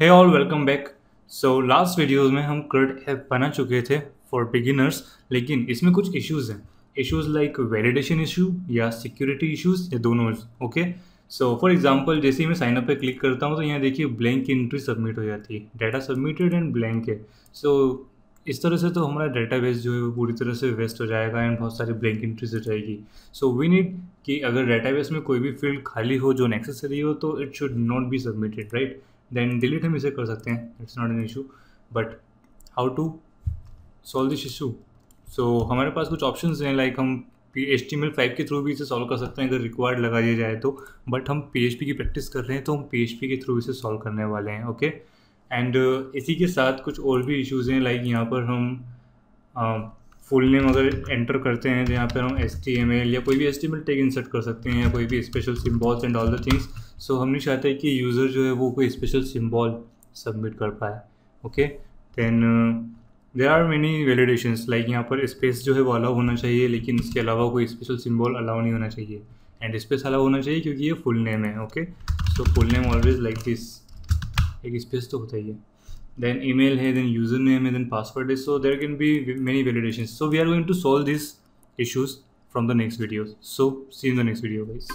है all welcome back so last videos में हम क्रेड ऐप बना चुके थे फॉर बिगिनर्स लेकिन इसमें कुछ इश्यूज हैं इश्यूज लाइक वैलिडेशन इशू या सिक्योरिटी इश्यूज या दोनों ओके सो फॉर एग्जांपल जैसे ही मैं साइन अप पे क्लिक करता हूँ तो यहाँ देखिए ब्लैंक एंट्री सबमिट हो जाती है डाटा सबमिटेड एंड ब्लैंक है सो so, इस तरह से तो हमारा बेस जो है वो पूरी तरह से वेस्ट हो जाएगा एंड बहुत सारी ब्लैंक एंट्रीज हो जाएगी सो वी नीड कि अगर बेस में कोई भी फील्ड खाली हो जो नेसेसरी हो तो it should not be submitted right then delete हम इसे कर सकते हैं it's not an issue but how to solve this issue so हमारे पास कुछ ऑप्शन हैं लाइक हम P H T M L five के थ्रू भी इसे सॉल्व कर सकते हैं अगर रिक्वायर्ड लगा दिया जाए तो बट हम पी एच पी की प्रैक्टिस कर रहे हैं तो हम पी एच पी के थ्रू इसे सॉल्व करने वाले हैं ओके एंड uh, इसी के साथ कुछ और भी इश्यूज़ हैं लाइक यहाँ पर हम फुल uh, नेम अगर एंटर करते हैं तो यहाँ पर हम एस टी एम एल या कोई भी S T M L tag insert कर सकते हैं या कोई भी special symbols and all the things so हम नहीं चाहते कि यूज़र जो है वो कोई स्पेशल सिम्बॉल सबमिट कर पाए okay then there are many validations like यहाँ पर स्पेस जो है वो अलाउ होना चाहिए लेकिन इसके अलावा कोई स्पेशल सिम्बॉल अलाउ नहीं होना चाहिए एंड स्पेस अलाउ होना चाहिए क्योंकि ये फुल नेम है okay so full name always like this एक स्पेस तो होता ही है देन ई मेल है देन यूज़र नेम है देन पासवर्ड है so there can be many validation so we are going to solve this issues from the next videos so see in the next video wise